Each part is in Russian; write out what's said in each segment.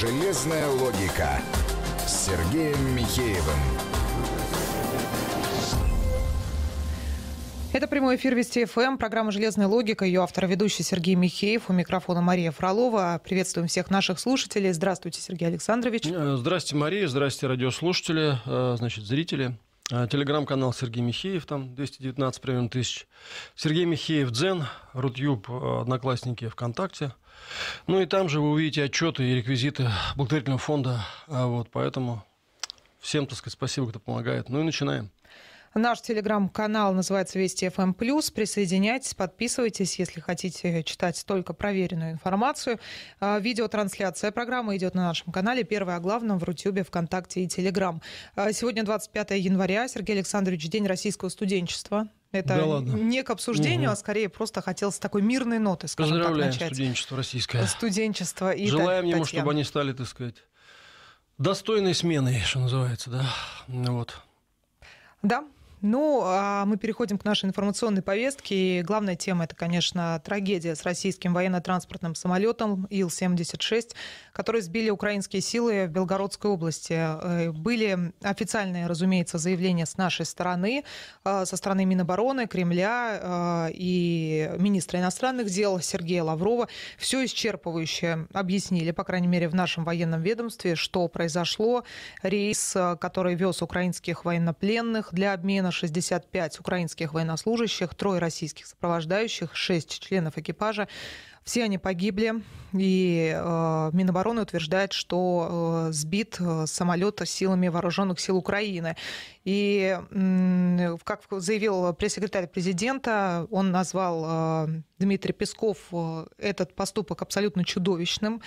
Железная логика с Сергеем Михеевым. Это прямой эфир Вести ФМ, эм, программа «Железная логика», ее автор ведущий Сергей Михеев, у микрофона Мария Фролова. Приветствуем всех наших слушателей. Здравствуйте, Сергей Александрович. Э, здравствуйте, Мария, здравствуйте, радиослушатели, э, значит, зрители. Э, телеграм-канал Сергей Михеев, там 219 примерно тысяч. Сергей Михеев, Дзен, Рутюб, Одноклассники, ВКонтакте. Ну и там же вы увидите отчеты и реквизиты благотворительного фонда. А вот, поэтому всем, так сказать, спасибо, кто помогает. Ну и начинаем. Наш телеграм-канал называется Вести ФМ+. Эм Присоединяйтесь, подписывайтесь, если хотите читать только проверенную информацию. А, видеотрансляция программы идет на нашем канале. Первое о главном в Рутюбе, ВКонтакте и Телеграм. А, сегодня 25 января. Сергей Александрович, День российского студенчества. Это да ладно. не к обсуждению, угу. а скорее просто хотелось такой мирной ноты, скажем Поздравляем так, начать. студенчество российское. Студенчество. И Желаем ему, чтобы они стали, так сказать, достойной сменой, что называется, да, вот. Да, ну, а мы переходим к нашей информационной повестке. И главная тема – это, конечно, трагедия с российским военно-транспортным самолетом Ил-76, который сбили украинские силы в Белгородской области. Э, были официальные, разумеется, заявления с нашей стороны, э, со стороны Минобороны, Кремля э, и министра иностранных дел Сергея Лаврова. Все исчерпывающе объяснили, по крайней мере, в нашем военном ведомстве, что произошло. Рейс, который вез украинских военнопленных для обмена задержано 65 украинских военнослужащих, трое российских сопровождающих, шесть членов экипажа. Все они погибли, и э, Минобороны утверждает, что э, сбит э, самолет силами вооруженных сил Украины. И, э, как заявил пресс-секретарь президента, он назвал э, Дмитрий Песков э, этот поступок абсолютно чудовищным.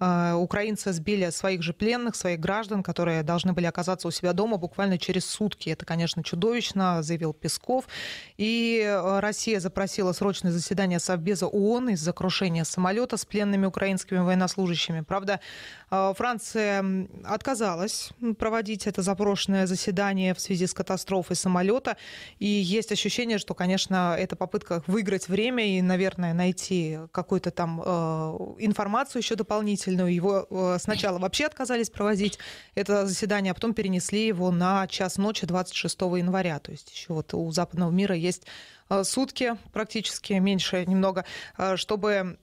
Э, украинцы сбили своих же пленных, своих граждан, которые должны были оказаться у себя дома буквально через сутки. Это, конечно, чудовищно, заявил Песков. И э, Россия запросила срочное заседание Совбеза ООН из-за крушения крушения самолета с пленными украинскими военнослужащими. Правда, э, Франция отказалась проводить это запрошенное заседание в связи с катастрофой самолета. И есть ощущение, что, конечно, это попытка выиграть время и, наверное, найти какую-то там э, информацию еще дополнительную. Его э, сначала вообще отказались проводить это заседание, а потом перенесли его на час ночи 26 января. То есть еще вот у западного мира есть Э, сутки практически, меньше немного, э, чтобы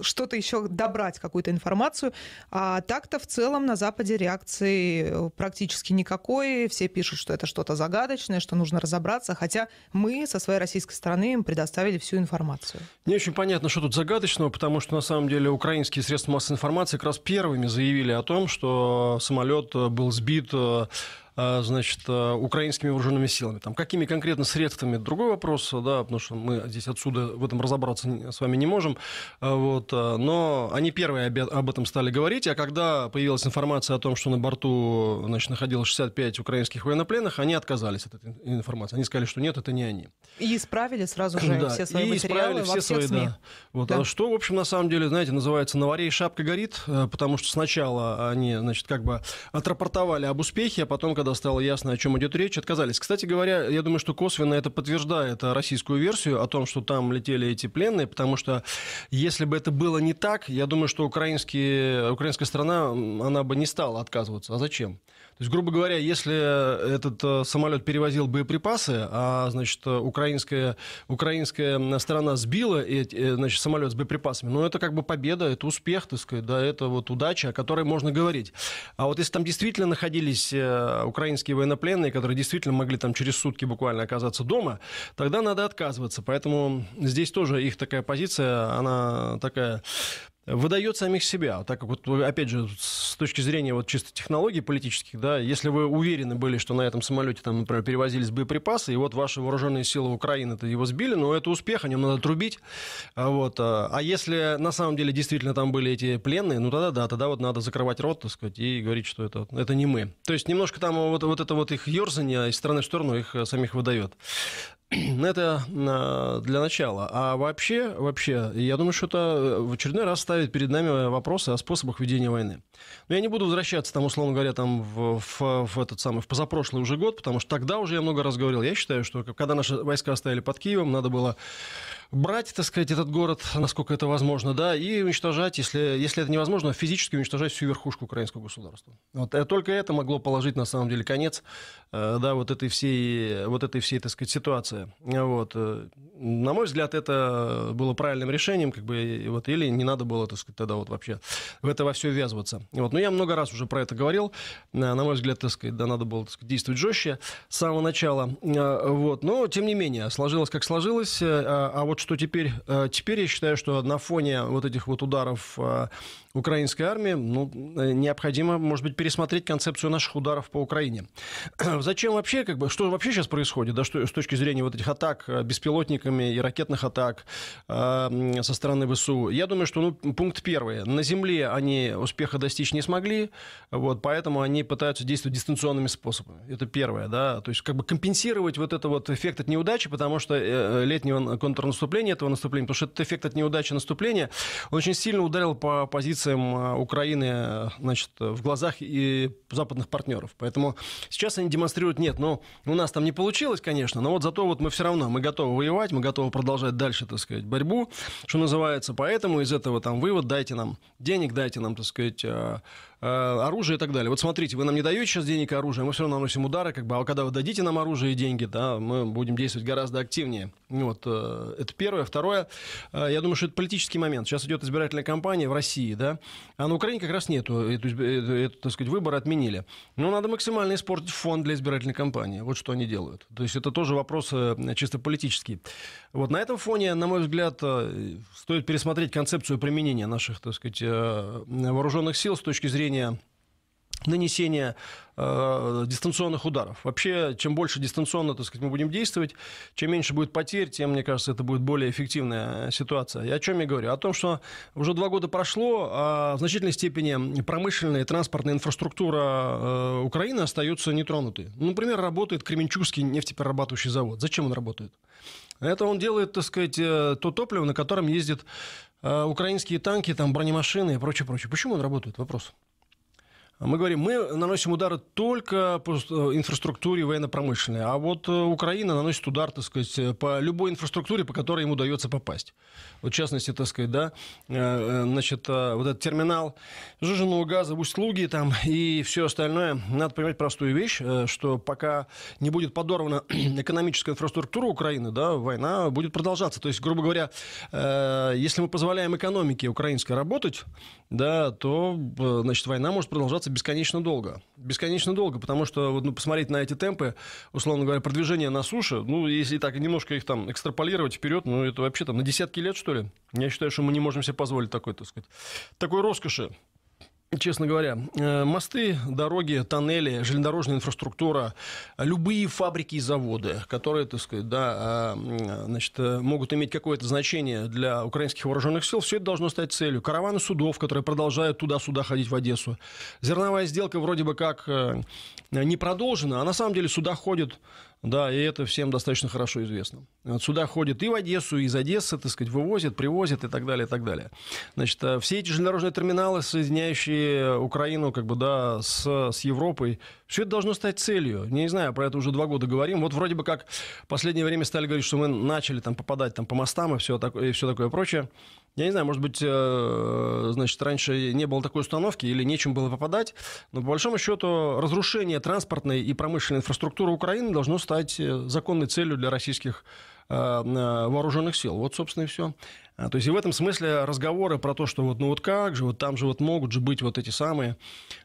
что-то еще добрать, какую-то информацию. А так-то в целом на Западе реакции практически никакой. Все пишут, что это что-то загадочное, что нужно разобраться. Хотя мы со своей российской стороны им предоставили всю информацию. Не очень понятно, что тут загадочного, потому что на самом деле украинские средства массовой информации как раз первыми заявили о том, что самолет был сбит э, а, значит, а, украинскими вооруженными силами. Там, какими конкретно средствами, другой вопрос, да, потому что мы здесь отсюда в этом разобраться с вами не можем. А, вот, но они первые об этом стали говорить, а когда появилась информация о том, что на борту значит, находилось 65 украинских военнопленных, они отказались от этой информации. Они сказали, что нет, это не они. И исправили сразу же да, все свои и материалы все во свои, СМИ. Да. Вот, да. А что, в общем, на самом деле, знаете, называется «на варе шапка горит», э, потому что сначала они, значит, как бы отрапортовали об успехе, а потом, когда когда стало ясно, о чем идет речь, отказались. Кстати говоря, я думаю, что косвенно это подтверждает российскую версию о том, что там летели эти пленные, потому что если бы это было не так, я думаю, что украинские, украинская страна, она бы не стала отказываться. А зачем? То есть, грубо говоря, если этот э, самолет перевозил боеприпасы, а, значит, э, украинская, украинская сторона сбила эти, э, значит, самолет с боеприпасами, ну, это как бы победа, это успех, так сказать, да, это вот удача, о которой можно говорить. А вот если там действительно находились украинские военнопленные, которые действительно могли там через сутки буквально оказаться дома, тогда надо отказываться. Поэтому здесь тоже их такая позиция, она такая выдает самих себя, так как вот, опять же, с точки зрения вот чисто технологий политических, да, если вы уверены были, что на этом самолете там, например, перевозились боеприпасы, и вот ваши вооруженные силы Украины то его сбили, но это успех, о нем надо трубить, а вот, а, а если на самом деле действительно там были эти пленные, ну тогда да, тогда вот надо закрывать рот, так сказать, и говорить, что это, это не мы. То есть немножко там вот, вот это вот их ерзание из стороны в сторону их э, самих выдает. Ну, это а, для начала. А вообще, вообще, я думаю, что это э, в очередной раз ставит перед нами э, вопросы о способах ведения войны. Но я не буду возвращаться, там, условно говоря, там, в, в, в этот самый, в позапрошлый уже год, потому что тогда уже я много раз говорил. Я считаю, что когда наши войска стояли под Киевом, надо было брать, так сказать, этот город, насколько это возможно, да, и уничтожать, если, если это невозможно, физически уничтожать всю верхушку украинского государства. Вот э, только это могло положить, на самом деле, конец, э, да, вот этой всей, вот этой всей, так сказать, ситуации. Вот. Э, на мой взгляд, это было правильным решением, как бы, вот, или не надо было, так сказать, тогда вот вообще в это во все ввязываться. Вот. Но ну, я много раз уже про это говорил. На мой взгляд, так сказать, да, надо было так сказать, действовать жестче с самого начала. Э, вот. Но, тем не менее, сложилось как сложилось. Э, а вот что теперь? Э, теперь я считаю, что на фоне вот этих вот ударов украинской армии, ну, необходимо, может быть, пересмотреть концепцию наших ударов по Украине. Зачем вообще, как бы, что вообще сейчас происходит, да, что, с точки зрения вот этих атак беспилотниками и ракетных атак э, со стороны ВСУ? Я думаю, что, ну, пункт первый. На земле они успеха достигли достичь не смогли, вот, поэтому они пытаются действовать дистанционными способами. Это первое, да, то есть как бы компенсировать вот этот вот эффект от неудачи, потому что э, летнего контрнаступления, этого наступления, потому что этот эффект от неудачи наступления, он очень сильно ударил по позициям э, Украины, значит, в глазах и западных партнеров. Поэтому сейчас они демонстрируют, нет, ну, у нас там не получилось, конечно, но вот зато вот мы все равно, мы готовы воевать, мы готовы продолжать дальше, так сказать, борьбу, что называется. Поэтому из этого там вывод, дайте нам денег, дайте нам, так сказать, э, Э, оружие и так далее. Вот смотрите, вы нам не даете сейчас денег и оружие, мы все равно наносим удары, как бы, а когда вы дадите нам оружие и деньги, да, мы будем действовать гораздо активнее. Ну вот, э, это первое. Второе, э, я думаю, что это политический момент. Сейчас идет избирательная кампания в России, да, а на Украине как раз нету, эту, эту, эту так сказать, выбор отменили. Но ну, надо максимально испортить фонд для избирательной кампании. Вот что они делают. То есть это тоже вопрос чисто политический. Вот на этом фоне, на мой взгляд, стоит пересмотреть концепцию применения наших, так сказать, вооруженных сил с точки зрения нанесения э, дистанционных ударов. Вообще, чем больше дистанционно, так сказать, мы будем действовать, чем меньше будет потерь, тем, мне кажется, это будет более эффективная ситуация. И о чем я говорю? О том, что уже два года прошло, а в значительной степени промышленная и транспортная инфраструктура э, Украины остаются нетронутой. Ну, например, работает Кременчугский нефтеперерабатывающий завод. Зачем он работает? Это он делает, так сказать, э, то топливо, на котором ездит а, украинские танки, там бронемашины и прочее, прочее. Почему он работает? Вопрос. Мы говорим, мы наносим удары только по э, инфраструктуре военно-промышленной, а вот э, Украина наносит удар, так сказать, э, по любой инфраструктуре, по которой ему удается попасть. Вот, в частности, так сказать, да, значит, вот этот терминал сжиженного газа в усть там и все остальное. Надо понимать простую вещь, что пока не будет подорвана экономическая инфраструктура Украины, да, война будет продолжаться. То есть, грубо говоря, если мы позволяем экономике украинской работать, да, то, значит, война может продолжаться продолжаться бесконечно долго. Бесконечно долго, потому что вот, ну, посмотреть на эти темпы, условно говоря, продвижение на суше, ну, если так немножко их там экстраполировать вперед, ну, это вообще там на десятки лет, что ли? Я считаю, что мы не можем себе позволить такой, так сказать, такой роскоши честно говоря. Э, мосты, дороги, тоннели, железнодорожная инфраструктура, любые фабрики и заводы, которые, так сказать, да, а, значит, э, могут иметь какое-то значение для украинских вооруженных сил, все это должно стать целью. Караваны судов, которые продолжают туда-сюда ходить в Одессу. Зерновая сделка вроде бы как э, не продолжена, а на самом деле суда ходят да, и это всем достаточно хорошо известно. Сюда ходят и в Одессу, и из Одессы, так сказать, вывозят, привозят и так далее, и так далее. Значит, э, все эти железнодорожные терминалы, соединяющие Украину, как бы, да, с, с Европой, все это должно стать целью. Не знаю, про это уже два года говорим. Вот вроде бы как в последнее время стали говорить, что мы начали там попадать там по мостам и все такое, и все такое прочее. Я не знаю, может быть, э, значит, раньше не было такой установки или нечем было попадать, но по большому счету разрушение транспортной и промышленной инфраструктуры Украины должно стать э, законной целью для российских э, вооруженных сил. Вот, собственно, и все. А, то есть и в этом смысле разговоры про то, что вот ну вот как же, вот там же вот могут же быть вот эти самые,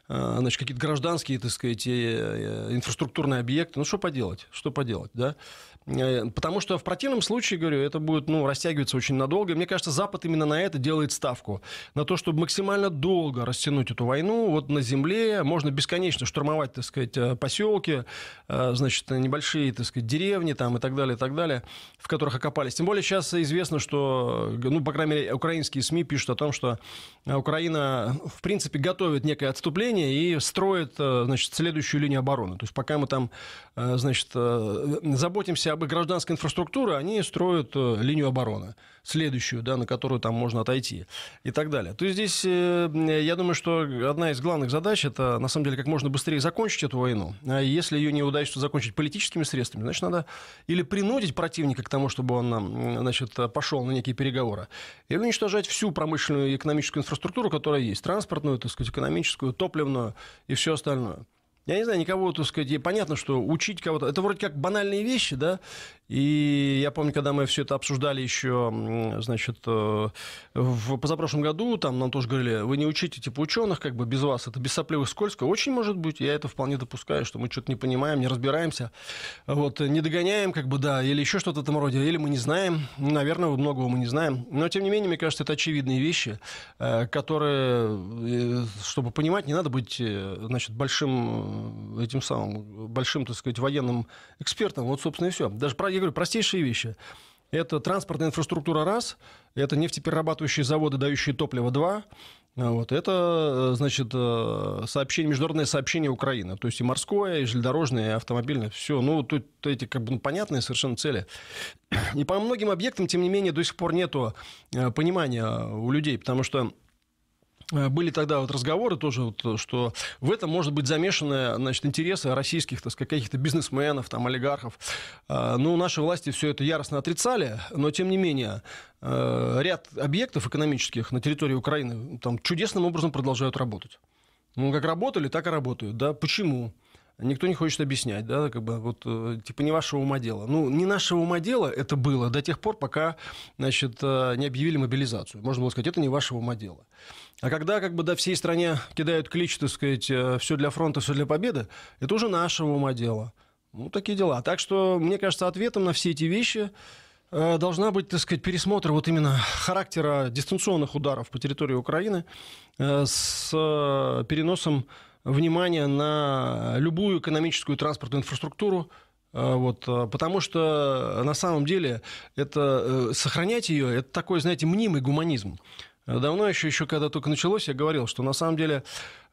значит, какие-то гражданские, так сказать, инфраструктурные объекты. Ну что поделать, что поделать, да? Э, потому что в противном случае, говорю, это будет ну, растягиваться очень надолго. мне кажется, Запад именно на это делает ставку. На то, чтобы максимально долго растянуть эту войну. Вот на земле можно бесконечно штурмовать, так сказать, э, поселки, э, значит, небольшие, так сказать, деревни там и так далее, и так далее, в которых окопались. Тем более сейчас известно, что, ну, по крайней мере, украинские СМИ пишут о том, что Украина, в принципе, готовит некое отступление и строит, значит, следующую линию обороны. То есть пока мы там, значит, заботимся бы гражданской инфраструктуры, они строят э, линию обороны, следующую, да, на которую там можно отойти и так далее. То есть здесь, э, я думаю, что одна из главных задач, это, на самом деле, как можно быстрее закончить эту войну. А если ее не удастся закончить политическими средствами, значит, надо или принудить противника к тому, чтобы он значит, пошел на некие переговоры, или уничтожать всю промышленную и экономическую инфраструктуру, которая есть, транспортную, так сказать, экономическую, топливную и все остальное. Я не знаю, никого, так сказать, понятно, что учить кого-то, это вроде как банальные вещи, да, и я помню, когда мы все это обсуждали еще, значит, э, в позапрошлом году, там нам тоже говорили, вы не учите типа ученых, как бы без вас, это без сопливых скользко. Очень может быть, я это вполне допускаю, что мы что-то не понимаем, не разбираемся, вот, не догоняем, как бы, да, или еще что-то в этом роде, или мы не знаем, ну, наверное, многого мы не знаем. Но, тем не менее, мне кажется, это очевидные вещи, э, которые, э, чтобы понимать, не надо быть, значит, большим этим самым, большим, так сказать, военным экспертом. Вот, собственно, и все. Даже про говорю, простейшие вещи. Это транспортная инфраструктура раз, это нефтеперерабатывающие заводы, дающие топливо два, а вот, это, э, значит, э, сообщение, международное сообщение Украины. То есть и морское, и железнодорожное, и автомобильное. Все, ну, тут эти как бы ну, понятные совершенно цели. И по многим объектам, тем не менее, до сих пор нету э, понимания у людей, потому что Э, были тогда вот разговоры тоже, вот, э, что в этом может быть замешаны значит, интересы российских так сказать, каких-то бизнесменов, там, олигархов. Э, ну, наши власти все это яростно отрицали, но тем не менее ряд объектов экономических на территории Украины там чудесным образом продолжают работать. Ну, как работали, так и работают. Да? Почему? Никто не хочет объяснять, да, как бы вот э, типа не вашего ума дело. Ну, не нашего ума дело это было до тех пор, пока, значит, э, не объявили мобилизацию. Можно было сказать, это не вашего ума дело. А когда как бы до всей стране кидают клич, так сказать, э, все для фронта, все для победы, это уже нашего ума дело. Ну, такие дела. Так что, мне кажется, ответом на все эти вещи должна быть, так сказать, пересмотр вот именно характера дистанционных ударов по территории Украины с переносом внимание на любую экономическую транспортную инфраструктуру, э, вот, э, потому что на самом деле это, э, сохранять ее, это такой, знаете, мнимый гуманизм. Давно еще, еще когда только началось, я говорил, что на самом деле,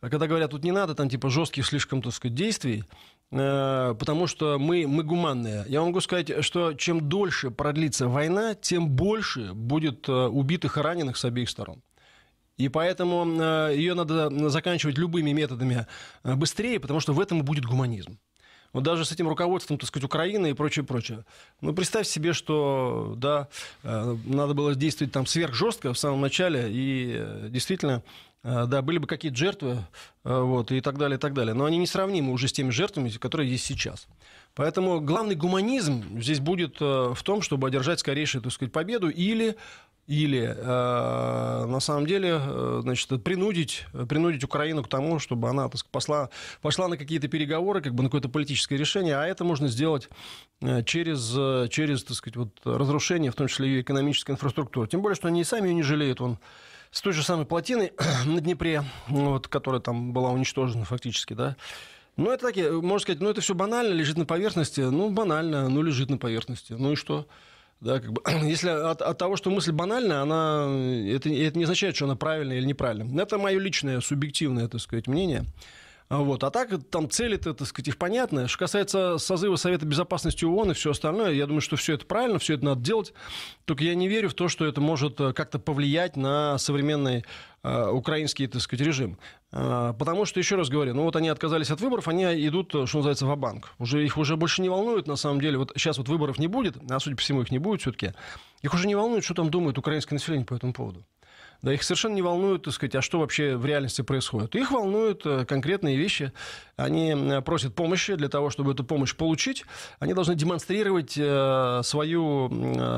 когда говорят, тут не надо там типа жестких слишком, так сказать, действий, потому что мы, мы гуманные. Я могу сказать, что чем дольше продлится война, тем больше будет убитых и раненых с обеих сторон. И поэтому э, ее надо заканчивать любыми методами э, быстрее, потому что в этом и будет гуманизм. Вот даже с этим руководством, так сказать, Украины и прочее, прочее. Ну, представь себе, что, да, э, надо было действовать там сверхжестко в самом начале, и действительно, да, были бы какие-то жертвы, вот, и так далее, и так далее. Но они несравнимы уже с теми жертвами, которые есть сейчас. Поэтому главный гуманизм здесь будет в том, чтобы одержать скорейшую, так сказать, победу или или э, на самом деле э, значит, принудить, принудить Украину к тому, чтобы она так, посла, пошла на какие-то переговоры, как бы на какое-то политическое решение, а это можно сделать э, через, э, через так сказать, вот, разрушение, в том числе ее экономической инфраструктуры. Тем более, что они и сами ее не жалеют. Он с той же самой плотины на Днепре, вот, которая там была уничтожена фактически, да, ну, это такие, можно сказать, ну, это все банально, лежит на поверхности. Ну, банально, ну, лежит на поверхности. Ну и что? Да, как бы, если от, от того, что мысль банальная, она, э, это, это не означает, что она правильная или неправильная. Это мое личное, субъективное, так сказать, мнение. А вот. А так там цели-то, так сказать, их понятно. Что касается созыва Совета Безопасности ООН и все остальное, я думаю, что все это правильно, все это надо делать. Только я не верю в то, что это может э, как-то повлиять на современный э, украинский, так сказать, режим. Э, потому что, еще раз говорю, ну вот они отказались от выборов, они идут, э, что называется, в банк уже, Их уже больше не волнует, на самом деле. Вот сейчас вот выборов не будет, а, судя по всему, их не будет все-таки. Их уже не волнует, что там думает украинское население по этому поводу. Да, их совершенно не волнует, так сказать, а что вообще в реальности происходит. Их волнуют э, конкретные вещи. Они э, просят помощи для того, чтобы эту помощь получить. Они должны демонстрировать э, свою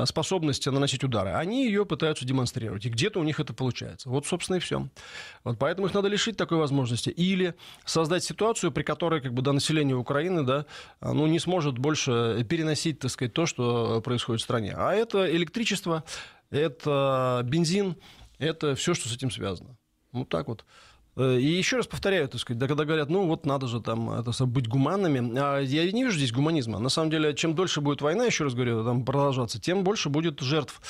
способность наносить удары. Они ее пытаются демонстрировать. И где-то у них это получается. Вот, собственно, и все. Вот поэтому их надо лишить такой возможности. Или создать ситуацию, при которой как бы, до населения Украины да, ну, не сможет больше переносить так сказать, то, что происходит в стране. А это электричество, это бензин, это все, что с этим связано. Вот так вот. Э, и еще раз повторяю, так сказать, да, когда говорят, ну вот надо же там это, быть гуманными, а я не вижу здесь гуманизма. На самом деле, чем дольше будет война, еще раз говорю, там продолжаться, тем больше будет жертв.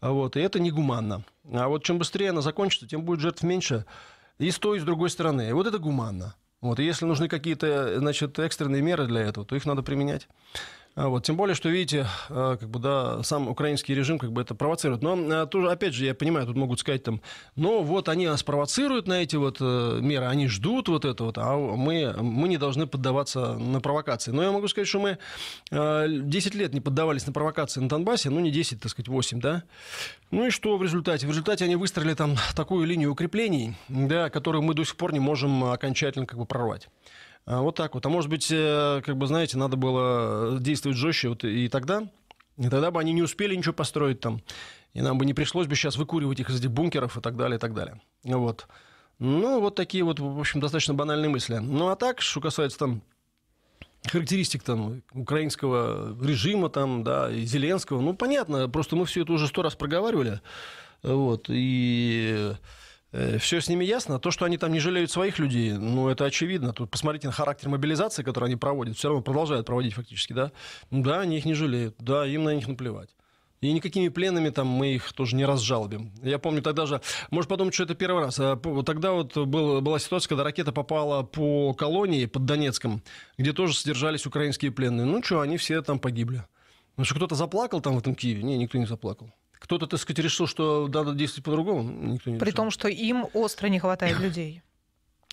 А вот, и это не гуманно. А вот чем быстрее она закончится, тем будет жертв меньше и с той, и с другой стороны. И вот это гуманно. Вот, и если нужны какие-то э, значит, экстренные меры для этого, то их надо применять. А, вот, тем более, что, видите, а, как бы, да, сам украинский режим как бы это провоцирует. Но а, тоже, опять же, я понимаю, тут могут сказать там, но «Ну, вот они нас провоцируют на эти вот э, меры, они ждут вот это вот, а мы, мы не должны поддаваться на провокации. Но я могу сказать, что мы 10 лет не поддавались на провокации на Донбассе, ну не 10, так сказать, 8, да. Ну и что в результате? В результате они выстроили там такую линию укреплений, да, которую мы до сих пор не можем окончательно как бы прорвать. А, вот так вот. А может быть, э, как бы, знаете, надо было э, действовать жестче вот и тогда, и тогда бы они не успели ничего построить там, и нам бы не пришлось бы сейчас выкуривать их из этих бункеров и так далее, и так далее. Вот. Ну, вот такие вот, в общем, достаточно банальные мысли. Ну, а так, что касается там характеристик там украинского режима там, да, и Зеленского, ну, понятно, просто мы все это уже сто раз проговаривали, вот, и Э, все с ними ясно. То, что они там не жалеют своих людей, ну, это очевидно. Тут посмотрите на характер мобилизации, которую они проводят. Все равно продолжают проводить фактически, да. Ну да, они их не жалеют. Да, им на них наплевать. И никакими пленами там мы их тоже не разжалобим. Я помню тогда же, может подумать, что это первый раз. А, тогда вот был, была ситуация, когда ракета попала по колонии под Донецком, где тоже содержались украинские пленные. Ну что, они все там погибли. Ну что, кто-то заплакал там в этом Киеве? Не, никто не заплакал. Кто-то, так сказать, решил, что надо действовать по-другому. Никто не При решил. том, что им остро не хватает людей.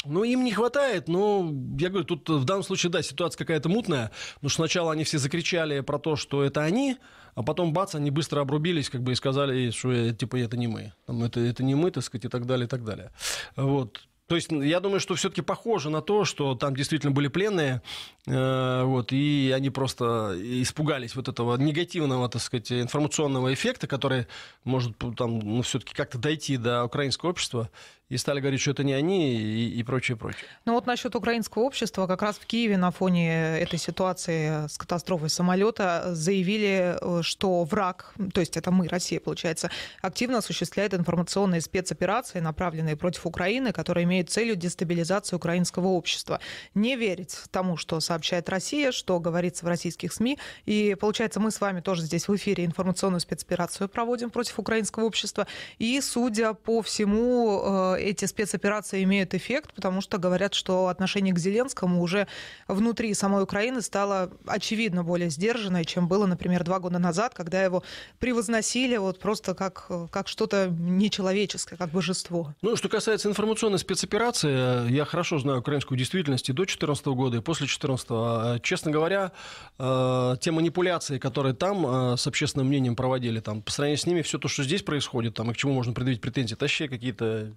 Ну, им не хватает, но, я говорю, тут в данном случае, да, ситуация какая-то мутная, потому что сначала они все закричали про то, что это они, а потом, бац, они быстро обрубились, как бы, и сказали, что, э, типа, это не мы, ну, это, это не мы, так сказать, и так далее, и так далее. Вот. То есть я думаю, что все-таки похоже на то, что там действительно были пленные, Э, вот, и они просто испугались вот этого негативного, так сказать, информационного эффекта, который может там, ну, все-таки как-то дойти до украинского общества, и стали говорить, что это не они и, и прочее, прочее. Ну вот насчет украинского общества, как раз в Киеве на фоне этой ситуации с катастрофой самолета заявили, э, что враг, то есть это мы, Россия, получается, активно осуществляет информационные спецоперации, направленные против Украины, которые имеют целью дестабилизацию украинского общества. Не верить тому, что со сообщает Россия, что говорится в российских СМИ. И получается, мы с вами тоже здесь в эфире информационную спецоперацию проводим против украинского общества. И, судя по всему, э, эти спецоперации имеют эффект, потому что говорят, что отношение к Зеленскому уже внутри самой Украины стало очевидно более сдержанное, чем было, например, два года назад, когда его превозносили вот просто как, как что-то нечеловеческое, как божество. Ну, что касается информационной спецоперации, э, я хорошо знаю украинскую действительность и до 2014 года, и после 2014 общества. Э, честно говоря, э, те манипуляции, которые там э, с общественным мнением проводили, там, по сравнению с ними, все то, что здесь происходит, там, и к чему можно предъявить претензии, это вообще какие-то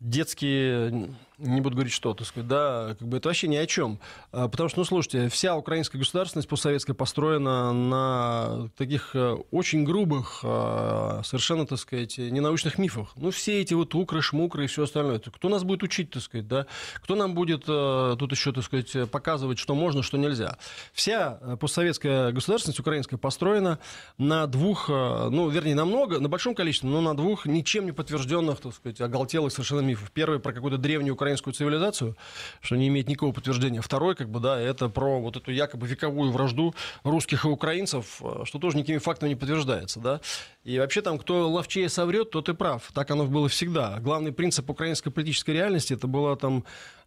детские не буду говорить, что, так сказать, да, как бы это вообще ни о чем. А, потому что, ну, слушайте, вся украинская государственность постсоветская построена на таких э, очень грубых, а, совершенно, так сказать, ненаучных мифах. Ну, все эти вот укры, шмукры и все остальное. Кто нас будет учить, так сказать, да? Кто нам будет э, тут еще, так сказать, показывать, что можно, что нельзя? Вся э, постсоветская государственность украинская построена на двух, ну, вернее, на много, на большом количестве, но на двух ничем не подтвержденных, так сказать, оголтелых совершенно мифов. Первый про какую-то древнюю украинскую украинскую цивилизацию, что не имеет никакого подтверждения. Второй, как бы, да, это про вот эту якобы вековую вражду русских и украинцев, э, что тоже никакими фактами не подтверждается, да. И вообще там, кто ловчее соврет, тот и прав. Так оно было всегда. Главный принцип украинской политической реальности, это было там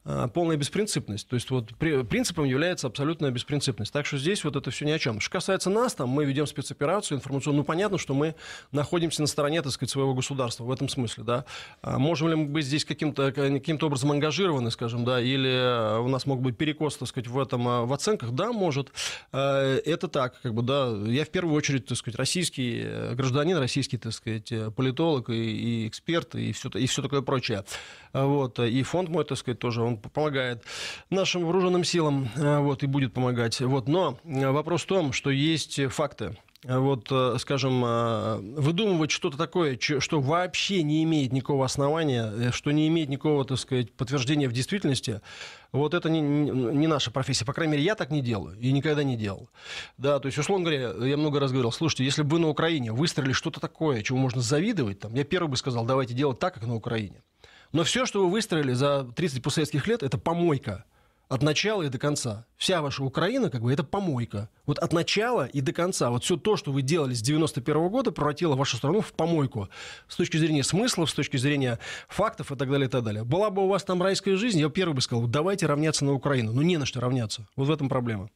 Э, полная беспринципность. То есть вот принципом является абсолютная беспринципность. Так что здесь вот это все ни о чем. Что касается нас, там мы ведем спецоперацию информационную. Ну, понятно, что мы находимся на стороне, так сказать, своего государства в этом смысле, да. А можем ли мы быть здесь каким-то каким образом ангажированы, скажем, да, или э, у нас мог быть перекос, так сказать, в этом, э, в оценках? Да, может. Это так, как бы, да. Я в первую очередь, так сказать, российский гражданин, российский, так сказать, политолог и, и эксперт, и все, и все такое прочее. Вот. И фонд мой, так сказать, тоже, он помогает нашим вооруженным силам, э, вот, и будет помогать. Вот, но э, вопрос в том, что есть факты вот, э, скажем, выдумывать что-то такое, что вообще не имеет никакого основания, что не имеет никакого, так сказать, подтверждения в действительности, вот это не, не наша профессия. По крайней мере, я так не делаю и никогда не делал. Да, то есть, условно говоря, я много раз говорил, слушайте, если бы вы на Украине выстрелили что-то такое, чего можно завидовать, там, я первый бы сказал, давайте делать так, как на Украине. Но все, что вы выстроили за 30 пусейских лет, это помойка от начала и до конца. Вся ваша Украина, как бы, это помойка. Вот от начала и до конца. Вот все то, что вы делали с 91 -го года, превратило вашу страну в помойку. С точки зрения смыслов, с точки зрения фактов и так далее, и так далее. Была бы у вас там райская жизнь, я первый бы сказал, давайте равняться на Украину. но ну, не на что равняться. Вот в этом проблема.